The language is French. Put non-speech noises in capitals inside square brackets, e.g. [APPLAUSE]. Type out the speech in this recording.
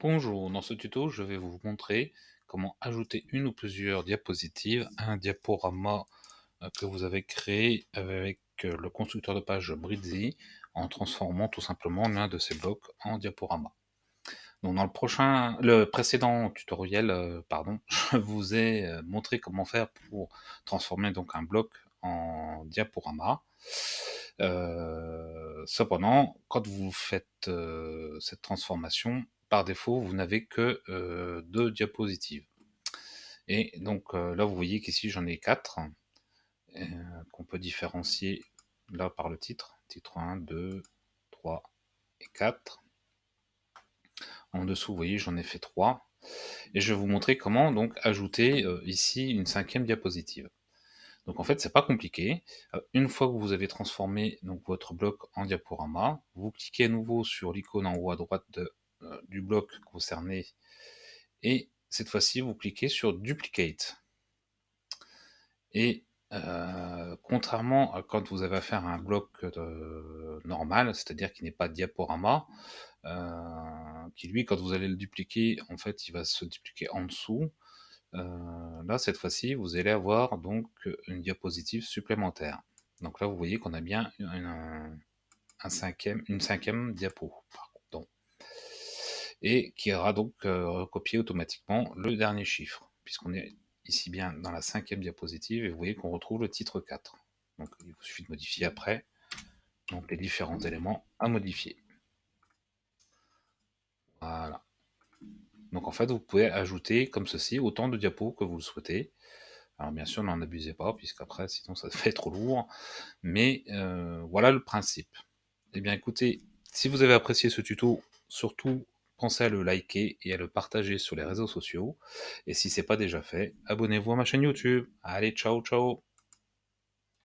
Bonjour, dans ce tuto, je vais vous montrer comment ajouter une ou plusieurs diapositives à un diaporama euh, que vous avez créé avec euh, le constructeur de page Brizy en transformant tout simplement l'un de ces blocs en diaporama. dans le, prochain, le précédent tutoriel, euh, pardon, [LAUGHS] je vous ai montré comment faire pour transformer donc un bloc en diaporama. cependant, quand vous faites cette transformation, par défaut, vous n'avez que euh, deux diapositives. Et donc euh, là, vous voyez qu'ici, j'en ai quatre, euh, qu'on peut différencier là par le titre. Titre 1, 2, 3 et 4. En dessous, vous voyez, j'en ai fait 3. Et je vais vous montrer comment donc ajouter ici une cinquième diapositive. Donc en fait, c'est pas compliqué. Une fois que vous avez transformé donc, votre bloc en diaporama, vous cliquez à nouveau sur l'icône en haut à droite de euh, du bloc concerné. Et cette fois-ci, vous cliquez sur Duplicate. Et euh, contrairement à quand vous avez affaire à un bloc euh, normal, c'est-à-dire qui n'est pas diaporama, qui lui, quand vous allez le dupliquer, en fait, il va se dupliquer en dessous. là, cette fois-ci, vous allez avoir donc une diapositive supplémentaire. Donc là, vous voyez qu'on a bien une, un, cinquième, une cinquième diapo, et qui aura donc euh, recopier automatiquement le dernier chiffre, puisqu'on est ici bien dans la cinquième diapositive, et vous voyez qu'on retrouve le titre 4. Donc il vous suffit de modifier après donc les différents éléments à modifier. Voilà. Donc en fait, vous pouvez ajouter comme ceci autant de diapos que vous le souhaitez. Alors bien sûr, n'en abusez pas, puisqu'après, sinon ça fait trop lourd. Mais euh, voilà le principe. Eh bien écoutez, si vous avez apprécié ce tuto, surtout pensez à le liker et à le partager sur les réseaux sociaux. Et si c'est pas déjà fait, abonnez-vous à ma chaîne YouTube. Allez, ciao, ciao